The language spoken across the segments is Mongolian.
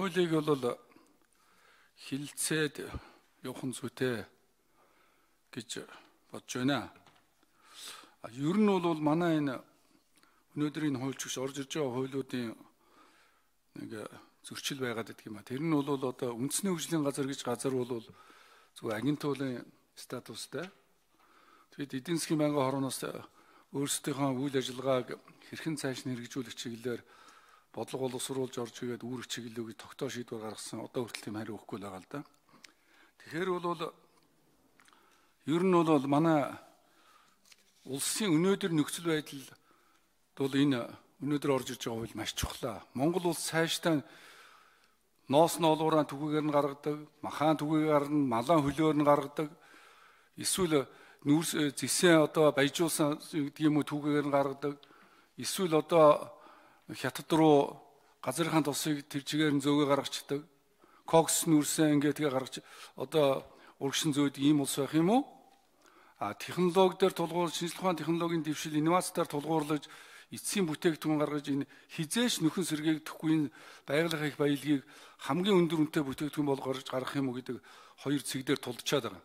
Хуулийг бол хилцээд явахын зүйтэй гэж бодож байна. Ер нь бол манай энэ өнөөдрийн хуульч гэж орж ирж байгаа хуулиудын нэг зөрчил байгаад байдаг юм а. Тэр нь бол одоо үндэсний хөгжлийн газар гэж газар бол зүгээр агентуулын статустай. Тэгэд эдийн засгийн байнгын хорооноос өөрсдийнхөө үйл ажиллагааг хэрхэн цааш нь хэрэгжүүлэх чиглэлээр бодлого боловсруулж орж ирээд үүрэг чиглэлөгийг тогтоо шийдвэр гаргасан одоо хүртэл тийм хариу өгөхгүй л байгаа л да. Тэгэхээр бол ер нь бол манай улсын өнөөдөр нөхцөл байдал бол энэ өнөөдөр орж ирж байгаа хууль маш чухлаа. Монгол улс цаашдаа ноос ноолуураа түгээгээр нь гаргадаг, махаан түгээгээр нь малаан хөлөөр нь гаргадаг. Эсвэл нүүрс э, зэсээ одоо баяжуулсан гэдэг юм уу түгээгээр нь гаргадаг. Эсвэл одоо хятад руу газрынхаа тусыг тэр чигээр нь зөөгөө гаргацдаг. Кокс нүрсэн ингээд тэгээ гаргаж одоо өргөшин зөөд ийм улс байх юм уу? А технологи дээр тулгуур шинжлэх ухааны технологийн дэвшил инновацтаар тулгуурлаж эцсийн бүтээгдэхүүн гаргаж энэ хизээш нөхөн сэргийг төхгүй энэ байгалийн их баялагийг хамгийн өндөр үнэтэй бүтээгдэхүүн бол гаргаж гаргах юм уу гэдэг хоёр цэг дээр тулдчаад байгаа.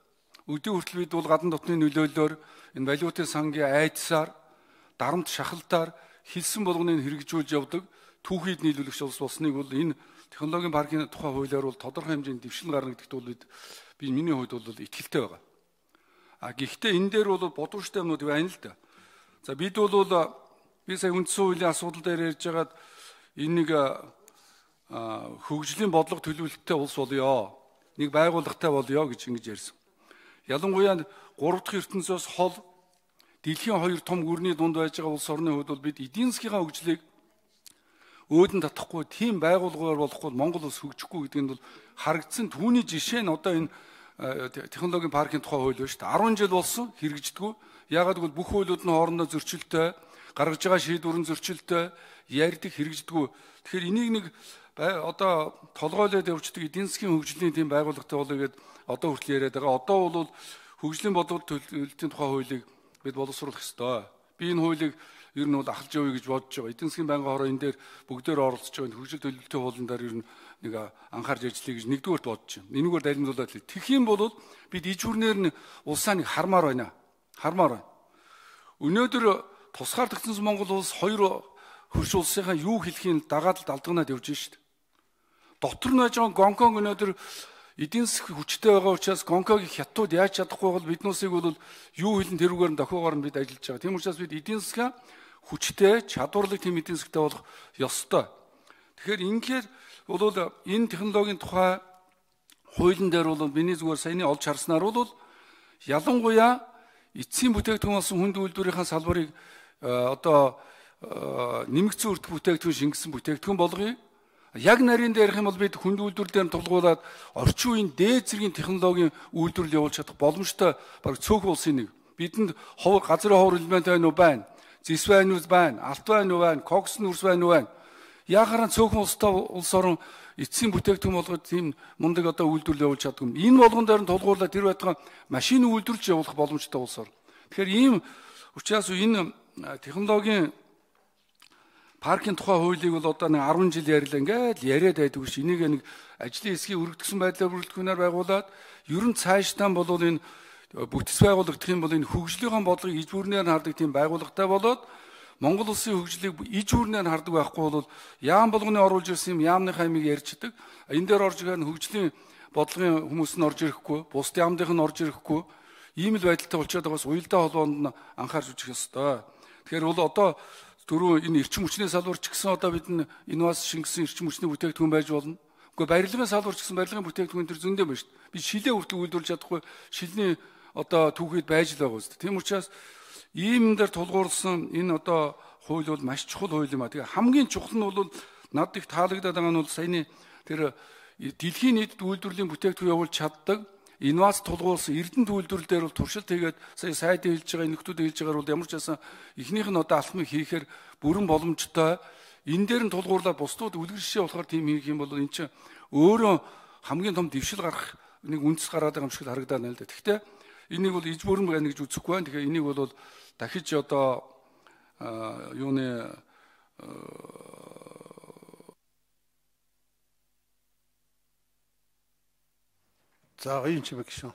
Өдөө хүртэл бид бол гадны дотны нөлөөллөөр энэ валютын сангийн айдсаар дарамт шахалтаар хэлсэн болгоныг хэрэгжүүлж явдаг түүхийд нийлүүлэгч улс болсныг бол энэ технологийн паркийн тухай хуулиар бол тодорхой хэмжээнд дэвшил гарна гэдэгт бол би миний хувьд бол итгэлтэй байгаа. А гэхдээ энэ дээр бол бодвоштой юмнууд байна л да. За бид бол би сая үндсэн хуулийн асуудал дээр ярьж байгаад энэ нэг хөгжлийн бодлого төлөвлөлттэй улс болъё. Нэг байгууллагатай болъё гэж ингэж ярьсан. Ялангуяа 3 дахь ертөнцөөс хол дэлхийн хоёр том гүрний дунд байж байгаа улс орны хувьд бол бид эдийн засгийн хөгжлийг өөдөн татахгүй тийм байгууллагаар болохгүй Монгол улс хөгжихгүй гэдэг нь бол харагдсан түүний жишээ нь одоо энэ технологийн паркийн тухай хууль ба шүү дээ 10 жил болсон хэрэгждэггүй ягаад гэвэл бүх хуулиуд нь хоорондоо зөрчилтэй гаргаж байгаа шийдвэрэн зөрчилтэй ярьдаг хэрэгждэггүй тэгэхээр энийг нэг одоо толгойлоод явждаг эдийн засгийн хөгжлийн тийм байгууллагатай болоо гэдээ одоо хүртэл яриад байгаа одоо бол хөгжлийн бодлого төлөвлөлтийн тухай хуулийг бид боловсруулах ёстой. Би энэ хуулийг ер нь бол ахалж явъя гэж бодож байгаа. Эдийн засгийн байнгын хороо энэ дээр бүгдээр оролцож байгаа энэ хөгжил төлөвлөлтөй хуулан дээр ер нь нэг анхаарч ажиллая гэж нэгдүгээрт бодож байна. Энэгээр дайрамдуулаад л тэгэх юм бол бид иж хүрнээр нь улсаа нэг хармаар байна. Хармаар байна. Өнөөдөр тусгаарлагдсан Монгол улс хоёр хөрш улсынхаа юу хэлхийн дагаалд алдагнаад явж байна шүү дээ. Дотор нь байж байгаа Гонконг өнөөдөр эдийн засаг хүчтэй байгаа учраас Гонкогийн хятад яаж чадахгүй бол бид нүсийг бол юу хэлэн тэрүүгээр нь дохиогоор нь бид ажиллаж байгаа. Тийм учраас бид эдийн засгаа хүчтэй, чадварлаг тийм эдийн засагтай болох ёстой. Тэгэхээр ингээд бол энэ технологийн тухай хуулийн дээр бол миний зүгээр саяны олж харснаар бол ялангуяа эцсийн бүтээгдэхүүн болсон хүнд үйлдвэрийнхаа салбарыг э, одоо э, нэмэгцэн үрд бүтээгдэхүүн шингэсэн бүтээгдэхүүн болгоё Яг нарийн дээр ярих юм бол бид хүнд үйлдвэрлэлээр тулгуулаад орчин үеийн дээд зэргийн технологийн үйлдвэрлэл явуулж чадах боломжтой баг цөөх улсын нэг. Бидэнд ховор газрын ховор элемент байна уу байна. Зис байна уу байна. Алт байна уу байна. Кокс нүрс байна уу байна. Яхаран цөөхөн улстай улс орон эцсийн бүтээгдэхүүн болгож тийм мундаг одоо үйлдвэрлэл явуулж чаддаг юм. Энэ болгон дээр нь тулгуурлаад тэр байтугай машин үйлдвэрлэж явуулах боломжтой улс орн. Тэгэхээр ийм учраас энэ технологийн паркийн тухай хуулийг бол одоо нэг 10 жил ярьлаа ингээд яриад байдаг ш. Энийг нэг ажлын хэсгийн өргөдгсөн байдлаар бүрэлдэхүүнээр байгуулад ер нь цаашдаа бол энэ бүтц байгуулагдах юм бол энэ хөгжлийн бодлогыг иж бүрнээр хардаг тийм байгууллагатай болоод Монгол улсын хөгжлийг иж бүрнээр хардаг байхгүй бол яам болгоны оруулж ирсэн юм яамны хаймыг ярьчдаг. Энэ дээр орж ирэх хөгжлийн бодлогын хүмүүс нь орж ирэхгүй, бусд яамдынх нь орж ирэхгүй. Ийм л байдалтай болчиход байгаас уялдаа холбоонд нь анхаарч үзэх ёстой. Тэгэхээр бол одоо дөрөв энэ эрчим хүчний салбарч гэсэн одоо бид нээс шингэсэн эрчим хүчний бүтээгдэхүүн байж болно. Уу барилгын салбарч гэсэн барилгын бүтээгдэхүүн төр зөндөө байна шүү дээ. Би шилээ хүртэл үйлдвэрлэж чадахгүй шилний одоо түүхэд байж л байгаа үст. Тийм учраас ийм дээр тулгуурсан энэ одоо хууль бол маш чухал хууль юм а. Тэгээ хамгийн чухал нь бол над их таалагдаад байгаа нь бол саяны тэр дэлхийн нийтэд үйлдвэрлэлийн бүтээгдэхүүн явуулж чаддаг инваз тулгуулсан эрдэнэ үйлдвэрлэл дээр бол туршилт хийгээд сая сайд хэлж байгаа нөхдүүд хэлж байгаагаар бол ямар ч байсан эхнийх нь одоо алхмыг хийхээр бүрэн боломжтой энэ дээр нь тулгуурлаад бусдад үлгэршээ болохоор тийм хийх юм бол эн чинь өөрөө хамгийн том дэвшил гарах нэг үндэс гараад байгаа юм шиг харагдаад байна л да. Гэхдээ энийг бол иж бүрэн байна гэж үзэхгүй байна. Тэгэхээр энийг бол дахиж одоо юуны Ça arrive, une question.